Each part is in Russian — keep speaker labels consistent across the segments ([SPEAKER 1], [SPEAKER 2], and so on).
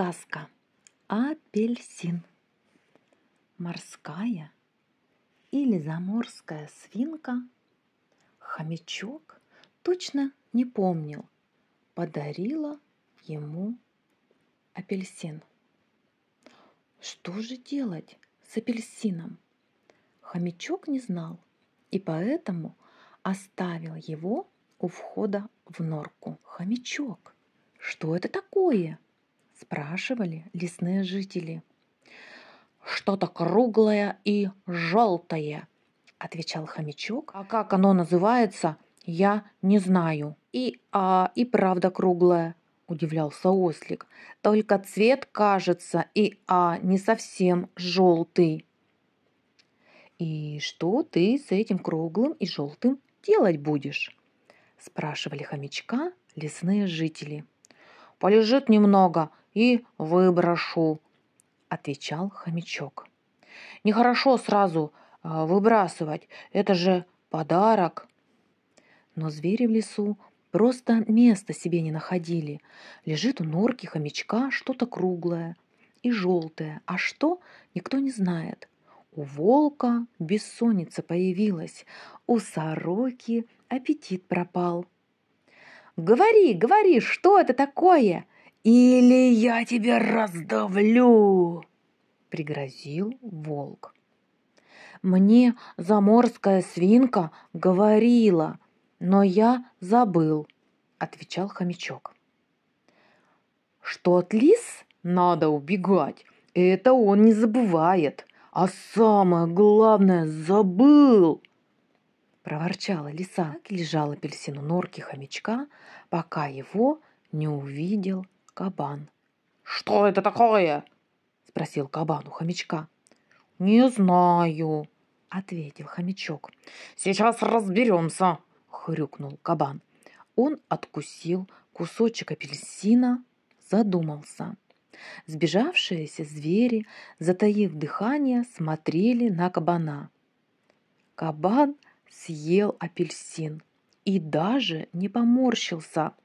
[SPEAKER 1] Сказка «Апельсин». Морская или заморская свинка хомячок точно не помнил, подарила ему апельсин. Что же делать с апельсином? Хомячок не знал и поэтому оставил его у входа в норку. Хомячок, что это такое? спрашивали лесные жители. «Что-то круглое и желтое», — отвечал хомячок. «А как оно называется, я не знаю». «И, а, и правда круглое», — удивлялся ослик. «Только цвет, кажется, и, а, не совсем желтый». «И что ты с этим круглым и желтым делать будешь?» – спрашивали хомячка лесные жители. «Полежит немного, и выброшу», — отвечал хомячок. «Нехорошо сразу э, выбрасывать, это же подарок». Но звери в лесу просто места себе не находили. Лежит у норки хомячка что-то круглое и желтое, а что, никто не знает. У волка бессонница появилась, у сороки аппетит пропал. «Говори, говори, что это такое?» «Или я тебя раздавлю!» — пригрозил волк. Мне заморская свинка говорила, но я забыл, отвечал хомячок. Что от лис надо убегать, это он не забывает, а самое главное забыл. Проворчала лиса и лежала апельсину норки хомячка, пока его не увидел Кабан. «Что это такое?» – спросил кабан у хомячка. «Не знаю», – ответил хомячок. «Сейчас разберемся», – хрюкнул кабан. Он откусил кусочек апельсина, задумался. Сбежавшиеся звери, затаив дыхание, смотрели на кабана. Кабан съел апельсин и даже не поморщился –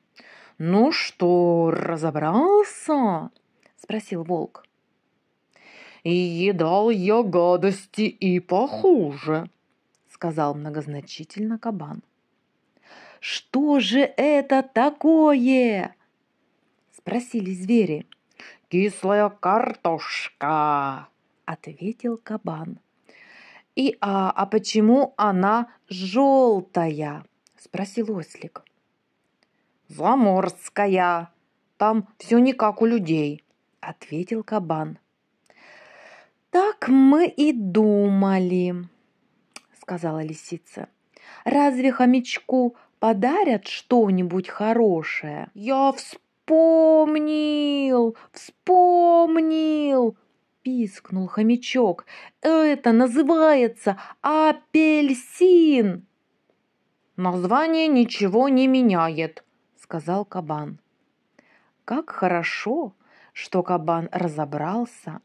[SPEAKER 1] «Ну что, разобрался?» – спросил волк. едал я гадости и похуже», – сказал многозначительно кабан. «Что же это такое?» – спросили звери. «Кислая картошка», – ответил кабан. «И а, а почему она желтая?» – спросил ослик. «Заморская. Там все не как у людей», – ответил кабан. «Так мы и думали», – сказала лисица. «Разве хомячку подарят что-нибудь хорошее?» «Я вспомнил! Вспомнил!» пискнул хомячок. «Это называется апельсин!» «Название ничего не меняет», сказал кабан. Как хорошо, что кабан разобрался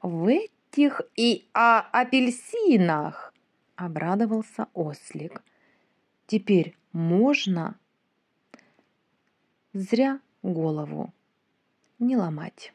[SPEAKER 1] в этих и а апельсинах, обрадовался ослик. Теперь можно зря голову не ломать.